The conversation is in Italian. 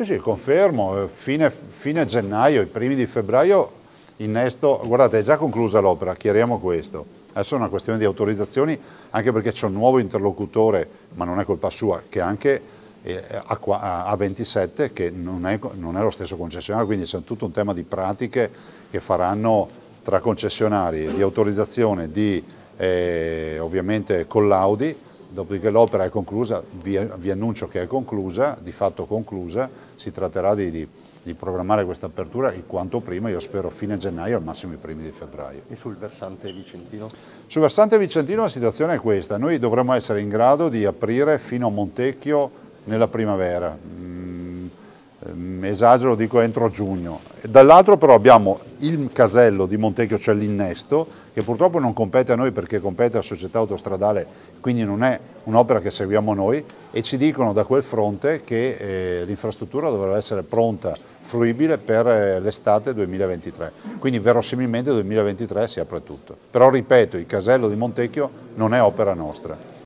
Sì, sì, confermo, eh, fine, fine gennaio, i primi di febbraio innesto, guardate è già conclusa l'opera, chiariamo questo. Adesso è una questione di autorizzazioni, anche perché c'è un nuovo interlocutore, ma non è colpa sua, che anche eh, a 27 che non è, non è lo stesso concessionario, quindi c'è tutto un tema di pratiche che faranno tra concessionari di autorizzazione, di eh, ovviamente collaudi, Dopodiché l'opera è conclusa, vi, vi, annuncio che è conclusa, di fatto conclusa, si tratterà di, di, di programmare questa apertura in quanto prima, io spero fine gennaio, al massimo i primi di febbraio. E sul versante vicentino? Sul versante vicentino la situazione è questa, noi dovremmo essere in grado di aprire fino a Montecchio nella primavera, Ehm, esagero dico entro giugno. Dall'altro però abbiamo il casello di Montecchio, cioè l'innesto, che purtroppo non compete a noi perché compete alla società autostradale, quindi non è un'opera che seguiamo noi e ci dicono da quel fronte che eh, l'infrastruttura dovrà essere pronta, fruibile per eh, l'estate 2023. Quindi verosimilmente 2023 si apre tutto. Però ripeto, il casello di Montecchio non è opera nostra.